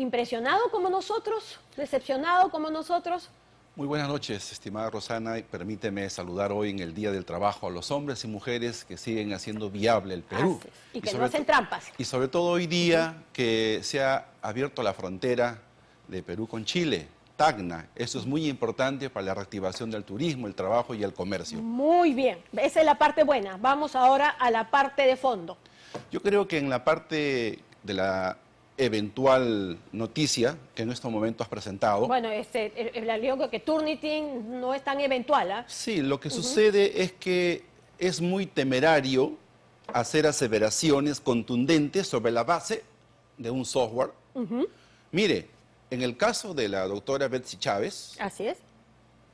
impresionado como nosotros, decepcionado como nosotros. Muy buenas noches, estimada Rosana, y permíteme saludar hoy en el Día del Trabajo a los hombres y mujeres que siguen haciendo viable el Perú. Y, que no hacen trampas. Y sobre todo hoy día que se ha abierto la frontera de Perú con Chile. Tacna. Eso es muy importante para la reactivación del turismo, el trabajo y el comercio. Muy bien, esa es la parte buena. Vamos ahora a la parte de fondo. Yo creo que en la parte de la eventual noticia que en este momento has presentado. Bueno, este, la que Turnitin no es tan eventual, ¿ah? Sí, lo que sucede es que es muy temerario hacer aseveraciones contundentes sobre la base de un software. Mire, en el caso de la doctora Betsy Chávez, Así es.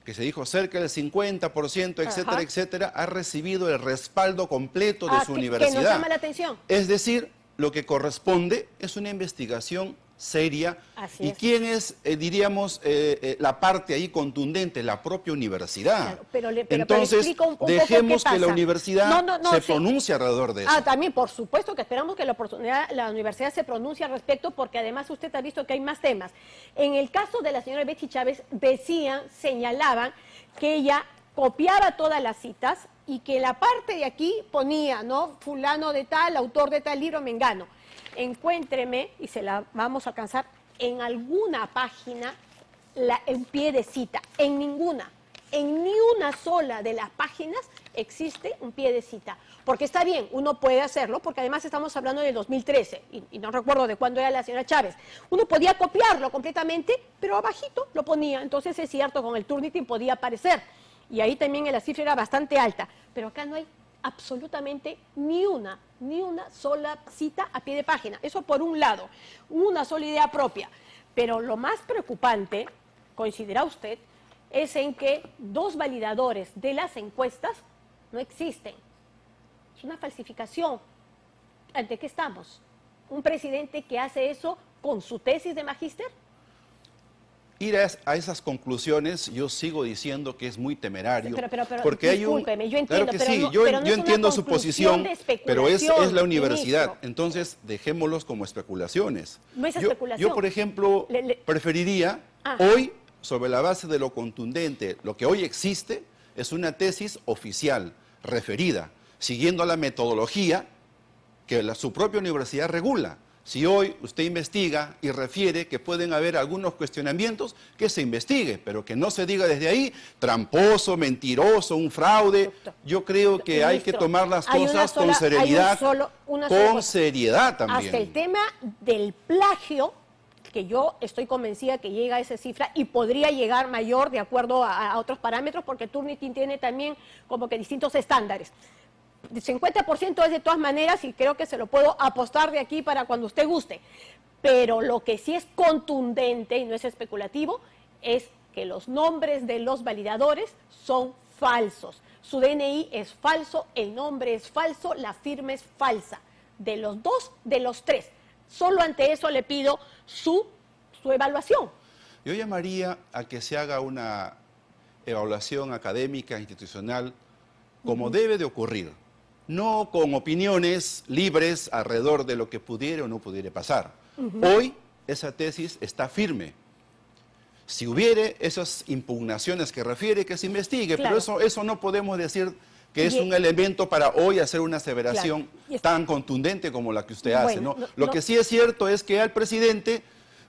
que se dijo cerca del 50%, etcétera, etcétera, ha recibido el respaldo completo de ah, su universidad. Que nos llama la atención. Es decir, lo que corresponde es una investigación seria. ¿Y quién es, eh, diríamos, eh, eh, la parte ahí contundente? La propia universidad. pero le, Entonces, dejemos que la universidad se pronuncie alrededor de eso. Ah, también, por supuesto que esperamos que la, la universidad se pronuncie al respecto, porque además usted ha visto que hay más temas. En el caso de la señora Betty Chávez, decían, señalaban que ella copiaba todas las citas y que la parte de aquí ponía, ¿no? Fulano de tal, autor de tal libro, me engano. Encuéntreme, y se la vamos a alcanzar, en alguna página en pie de cita, en ninguna. En ni una sola de las páginas existe un pie de cita. Porque está bien, uno puede hacerlo, porque además estamos hablando del 2013, y, y, no recuerdo de cuándo era la señora Chávez. Uno podía copiarlo completamente, pero abajito lo ponía. Entonces es cierto, con el Turnitin podía aparecer y ahí también la cifra era bastante alta, pero acá no hay absolutamente ni una, ni una sola cita a pie de página. Eso por un lado, una sola idea propia. Pero lo más preocupante, considera usted, es en que dos validadores de las encuestas no existen. Es una falsificación. ¿Ante qué estamos? ¿Un presidente que hace eso con su tesis de magíster? ir a, esas conclusiones, yo sigo diciendo que es muy temerario. porque hay un, yo entiendo, claro que sí, yo, entiendo su posición, pero es, es la universidad. Entonces, dejémoslos como especulaciones. yo, por ejemplo, preferiría ah. hoy, sobre la base de lo contundente, lo que hoy existe es una tesis oficial, referida, siguiendo a la metodología que la, su propia universidad regula. Si hoy usted investiga y refiere que pueden haber algunos cuestionamientos, que se investigue, pero que no se diga desde ahí tramposo, mentiroso, un fraude. Yo creo que hay que tomar las cosas con seriedad, con seriedad también. Hasta el tema del plagio, que yo estoy convencida que llega a esa cifra y podría llegar mayor de acuerdo a, a otros parámetros, porque Turnitin tiene también como que distintos estándares. 50% es de todas maneras y creo que se lo puedo apostar de aquí para cuando usted guste. Pero lo que sí es contundente y no es especulativo es que los nombres de los validadores son falsos. Su DNI es falso, el nombre es falso, la firma es falsa. De los dos, de los tres. Solo ante eso le pido su, su evaluación. Yo llamaría a que se haga una evaluación académica, institucional, como debe de ocurrir no con opiniones libres alrededor de lo que pudiera o no pudiera pasar. Hoy esa tesis está firme. Si hubiere esas impugnaciones que refiere, que se investigue, pero eso, eso no podemos decir que es un elemento para hoy hacer una aseveración tan contundente como la que usted hace. lo que sí es cierto es que al presidente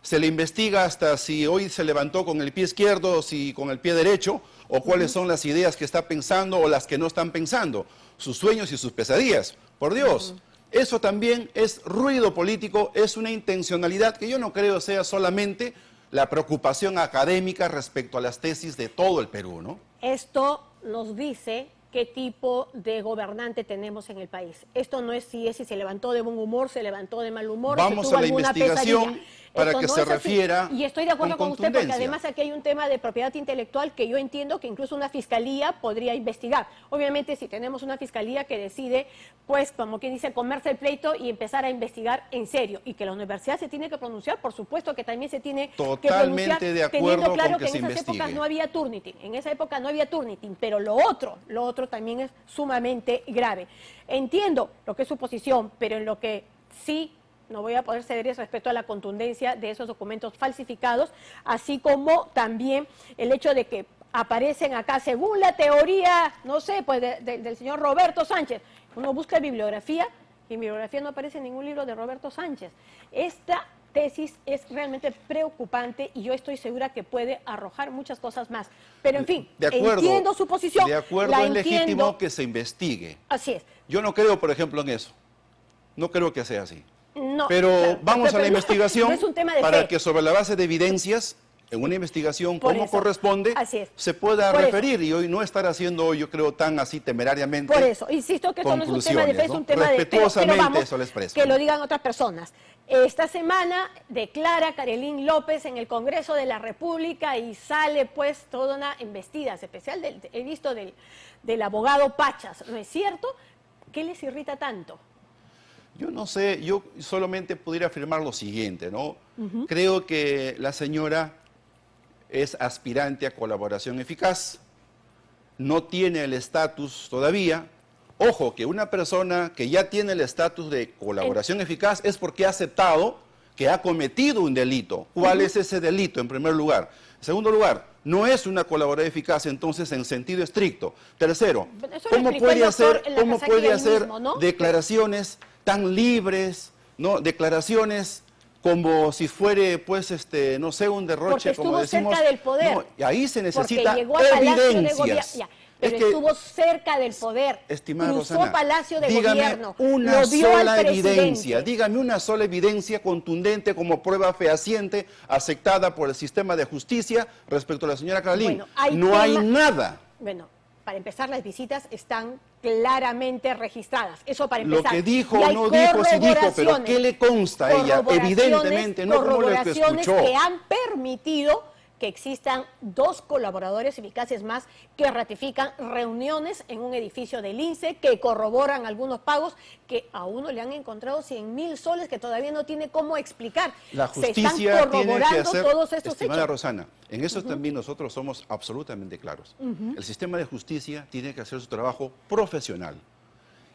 se le investiga hasta si hoy se levantó con el pie izquierdo, si con el pie derecho, o cuáles son las ideas que está pensando o las que no están pensando, sus sueños y sus pesadillas. Por Dios, eso también es ruido político, es una intencionalidad que yo no creo sea solamente la preocupación académica respecto a las tesis de todo el Perú, ¿no? Esto nos dice qué tipo de gobernante tenemos en el país. Esto no es si es si se levantó de buen humor, se levantó de mal humor, Vamos se tuvo a la investigación para que se refiera. Y estoy de acuerdo con, usted porque además aquí hay un tema de propiedad intelectual que yo entiendo que incluso una fiscalía podría investigar. Obviamente si tenemos una fiscalía que decide, pues como quien dice, comerse el pleito y empezar a investigar en serio y que la universidad se tiene que pronunciar, por supuesto que también se tiene Totalmente que pronunciar de acuerdo teniendo claro con que, en esas épocas no había Turnitin, en esa época no había Turnitin, pero lo otro, lo otro también es sumamente grave. Entiendo lo que es su posición, pero en lo que sí no voy a poder cederles respecto a la contundencia de esos documentos falsificados, así como también el hecho de que aparecen acá, según la teoría, no sé, pues del señor Roberto Sánchez. Uno busca bibliografía y en bibliografía no aparece ningún libro de Roberto Sánchez. Esta tesis es realmente preocupante y yo estoy segura que puede arrojar muchas cosas más. Pero en fin, entiendo su posición. De acuerdo, es legítimo que se investigue. Así es. Yo no creo, por ejemplo, en eso. No creo que sea así pero vamos a la investigación para que sobre la base de evidencias, en una investigación como corresponde, se pueda referir y hoy no estar haciendo, yo creo, tan así temerariamente. Por eso, insisto que esto no es un tema de fe, es un tema de respetuosamente eso les Que lo digan otras personas. Esta semana declara Karelín López en el Congreso de la República y sale pues toda una embestida, especial del, he visto del, del abogado Pachas, ¿no es cierto? ¿Qué les irrita tanto? Yo no sé, yo solamente pudiera afirmar lo siguiente, ¿no? Creo que la señora es aspirante a colaboración eficaz, no tiene el estatus todavía. Ojo, que una persona que ya tiene el estatus de colaboración eh. eficaz es porque ha aceptado que ha cometido un delito. ¿Cuál es ese delito, en primer lugar? En segundo lugar, no es una colaboración eficaz, entonces, en sentido estricto. Tercero, ¿cómo puede hacer, puede hacer declaraciones tan libres, ¿no? declaraciones como si fuere, pues, este, no sé, un derroche, como decimos. cerca del poder. y ahí se necesita Porque estuvo cerca del poder, Estimado, Palacio de Gobierno, una sola evidencia, dígame una sola evidencia contundente como prueba fehaciente aceptada por el sistema de justicia respecto a la señora carolina no hay nada. Bueno, para empezar, las visitas están claramente registradas. Eso para empezar. Lo que dijo, no dijo, sí dijo, pero ¿qué le consta ella? Evidentemente, no como lo que escuchó. que han permitido que existan dos colaboradores eficaces más que ratifican reuniones en un edificio del INSE, que corroboran algunos pagos que a uno le han encontrado 100 mil soles que todavía no tiene cómo explicar. La justicia tiene que hacer, todos estimada Rosana, en eso también nosotros somos absolutamente claros. El sistema de justicia tiene que hacer su trabajo profesional,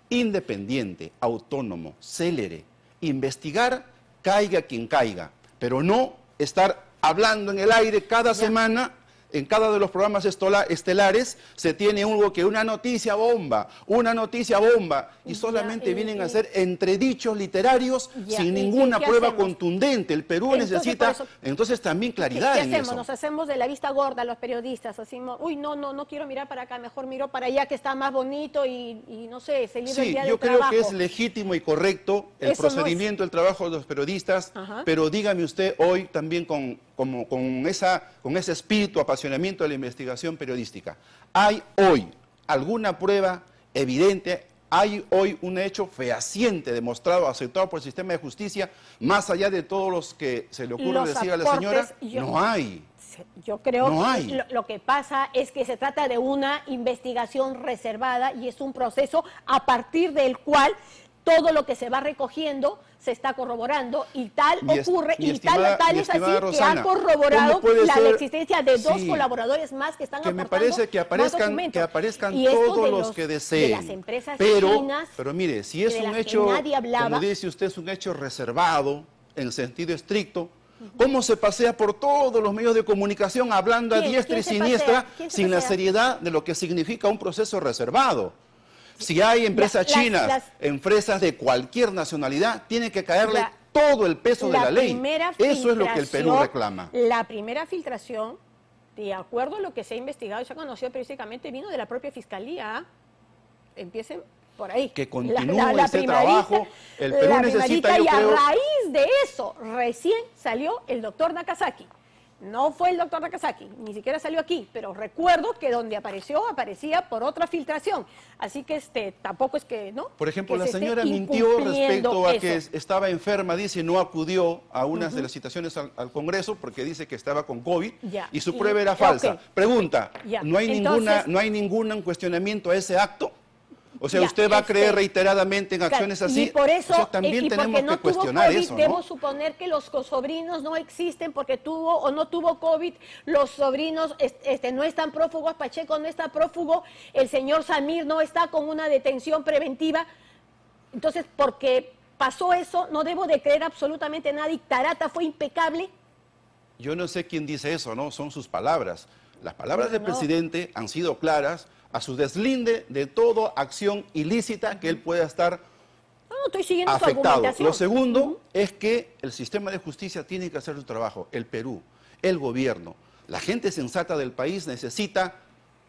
independiente, autónomo, célere, investigar, caiga quien caiga, pero no estar hablando en el aire cada semana en cada de los programas estelares se tiene algo que una noticia bomba, una noticia bomba, y solamente eh, vienen a eh. ser entredichos literarios sin ninguna prueba contundente. El Perú necesita entonces también claridad. ¿Qué, hacemos? Nos hacemos de la vista gorda los periodistas, hacemos, uy, no, no, no quiero mirar para acá, mejor miro para allá que está más bonito y, no sé, se libre sí, el día yo creo que es legítimo y correcto el procedimiento, el trabajo de los periodistas, pero dígame usted hoy también con, esa, con ese espíritu apasionado de la investigación periodística. ¿Hay hoy alguna prueba evidente? ¿Hay hoy un hecho fehaciente, demostrado, aceptado por el sistema de justicia, más allá de todos los que se le ocurre decir a la señora? no hay. Yo creo que lo que pasa es que se trata de una investigación reservada y es un proceso a partir del cual todo lo que se va recogiendo se está corroborando y tal ocurre y tal, tal es así que ha corroborado la, existencia de dos colaboradores más que están que me parece que aparezcan, que aparezcan todos los, que deseen. pero, pero mire, si es un hecho, como dice usted, es un hecho reservado en sentido estricto, cómo se pasea por todos los medios de comunicación hablando a diestra y siniestra sin la seriedad de lo que significa un proceso reservado. Si hay empresas chinas, empresas de cualquier nacionalidad, tiene que caerle todo el peso de la ley. Eso es lo que el Perú reclama. La primera filtración, de acuerdo a lo que se ha investigado y se ha conocido precisamente vino de la propia Fiscalía. Empiecen por ahí. Que continúe este trabajo. El Perú necesita, y a raíz de eso, recién salió el doctor Nakazaki. No fue el doctor Nakasaki, ni siquiera salió aquí, pero recuerdo que donde apareció, aparecía por otra filtración. Así que este, tampoco es que, ¿no? Por ejemplo, la señora mintió respecto a que estaba enferma, dice, no acudió a unas de las citaciones al, Congreso porque dice que estaba con COVID y su prueba era falsa. Pregunta, ¿no, hay ninguna, ¿no hay ningún cuestionamiento a ese acto? O sea, usted va a creer este, reiteradamente en acciones así. Y por eso, también y tenemos que cuestionar eso. ¿no? Debo suponer que los sobrinos no existen porque tuvo o no tuvo COVID, los sobrinos este, no están prófugos, Pacheco no está prófugo, el señor Samir no está con una detención preventiva. Entonces, porque pasó eso, no debo de creer absolutamente nada y Tarata fue impecable. Yo no sé quién dice eso, ¿no? Son sus palabras. Las palabras del presidente han sido claras a su deslinde de toda acción ilícita que él pueda estar afectado. Lo segundo es que el sistema de justicia tiene que hacer su trabajo, el Perú, el gobierno, la gente sensata del país necesita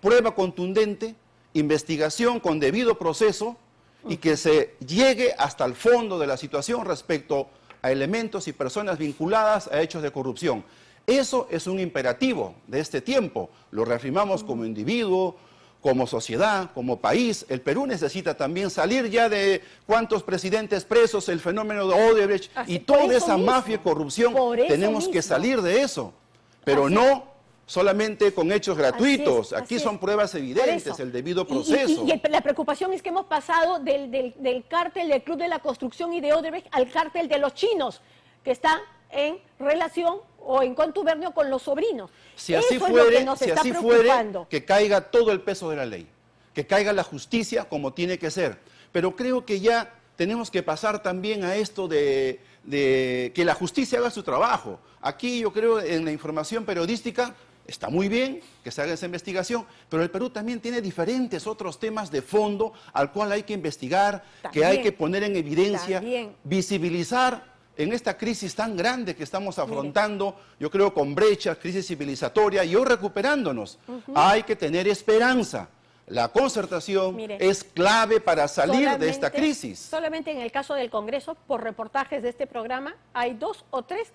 prueba contundente, investigación con debido proceso y que se llegue hasta el fondo de la situación respecto a elementos y personas vinculadas a hechos de corrupción. Eso es un imperativo de este tiempo. Lo reafirmamos como individuo, como sociedad, como país, el Perú necesita también salir ya de cuántos presidentes presos, el fenómeno de Odebrecht y toda esa mafia y corrupción. Tenemos que salir de eso, pero no solamente con hechos gratuitos. Aquí son pruebas evidentes, el debido proceso. Y, la preocupación es que hemos pasado del, del, del cártel del Club de la Construcción y de Odebrecht al cártel de los chinos, que está en relación o en contubernio con los sobrinos. Si así fuera, que si así que caiga todo el peso de la ley, que caiga la justicia como tiene que ser. Pero creo que ya tenemos que pasar también a esto de, que la justicia haga su trabajo. Aquí yo creo en la información periodística Está muy bien que se haga esa investigación, pero el Perú también tiene diferentes otros temas de fondo al cual hay que investigar, que hay que poner en evidencia, visibilizar en esta crisis tan grande que estamos afrontando, yo creo con brechas, crisis civilizatoria y hoy recuperándonos. Hay que tener esperanza. La concertación es clave para salir de esta crisis. Solamente en el caso del Congreso, por reportajes de este programa, hay dos o tres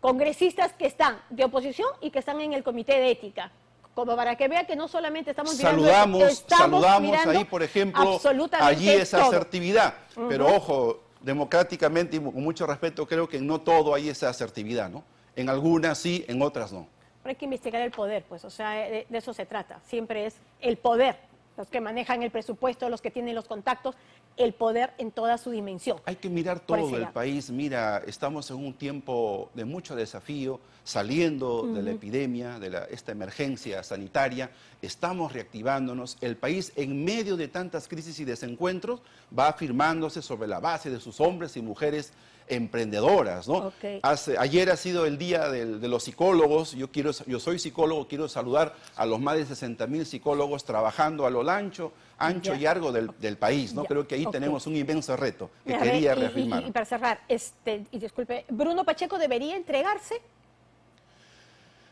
congresistas que están de oposición y que están en el Comité de Ética como para que vea que no solamente estamos mirando saludamos, saludamos ahí por ejemplo allí esa asertividad pero ojo democráticamente y con mucho respeto, creo que no todo hay esa asertividad, ¿no? En algunas sí, en otras no. Pero hay que investigar el poder, pues, o sea, eh, de, de eso se trata. Siempre es el poder, los que manejan el presupuesto, los que tienen los contactos, el poder en toda su dimensión. Hay que mirar todo el país. Mira, estamos en un tiempo de mucho desafío, saliendo de la epidemia, de esta emergencia sanitaria, estamos reactivándonos. El país, en medio de tantas crisis y desencuentros, va afirmándose sobre la base de sus hombres y mujeres emprendedoras. ¿no? ayer ha sido el día de los psicólogos, yo, quiero, yo soy psicólogo, quiero saludar a los más de 60 mil psicólogos trabajando a lo ancho, ancho y largo del, país. ¿no? Creo que ahí tenemos un inmenso reto que quería reafirmar. Y, para cerrar, este, y disculpe, ¿Bruno Pacheco debería entregarse?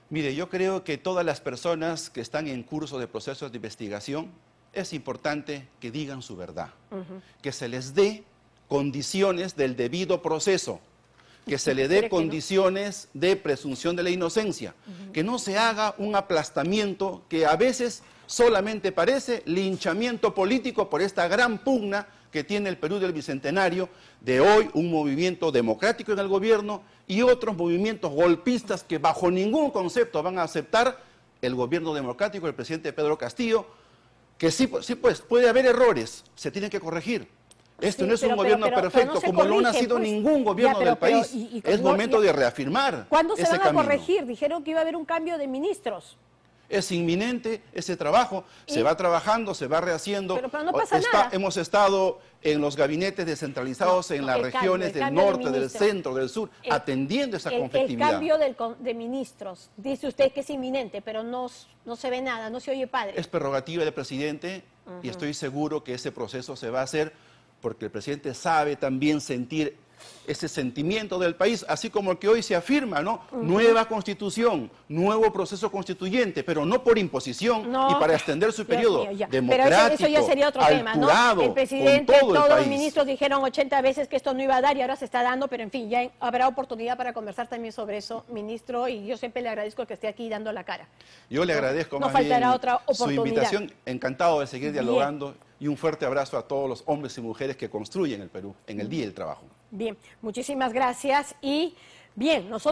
Mire, yo creo que todas las personas que están en curso de procesos de investigación, es importante que digan su verdad, que se les dé condiciones del debido proceso, que se le dé condiciones de presunción de la inocencia, que no se haga un aplastamiento que a veces solamente parece linchamiento político por esta gran pugna que tiene el Perú del Bicentenario, de hoy un movimiento democrático en el gobierno y otros movimientos golpistas que bajo ningún concepto van a aceptar el gobierno democrático, el presidente Pedro Castillo, que sí, sí pues puede haber errores, se tienen que corregir, este no es un gobierno perfecto, como lo no ha sido pues. ningún gobierno del país. es momento de reafirmar. ¿Cuándo se van a corregir? Dijeron que iba a haber un cambio de ministros. Es inminente ese trabajo, se va trabajando, se va rehaciendo. Pero, no pasa nada. Hemos estado en los gabinetes descentralizados en las regiones del norte, del, centro, del sur, atendiendo esa conflictividad. El cambio de ministros, dice usted que es inminente, pero no, se ve nada, no se oye padre. Es prerrogativa del presidente y estoy seguro que ese proceso se va a hacer porque el presidente sabe también sentir ese sentimiento del país, así como el que hoy se afirma, ¿no? Nueva constitución, nuevo proceso constituyente, pero no por imposición y para extender su periodo democrático. Pero eso, ya sería otro tema, ¿no? El presidente, todos los ministros dijeron 80 veces que esto no iba a dar y ahora se está dando, pero en fin, ya habrá oportunidad para conversar también sobre eso, ministro, y yo siempre le agradezco que esté aquí dando la cara. Yo le agradezco más faltará su invitación, encantado de seguir dialogando y un fuerte abrazo a todos los hombres y mujeres que construyen el Perú en el Día del Trabajo. Bien, muchísimas gracias y bien, nosotros...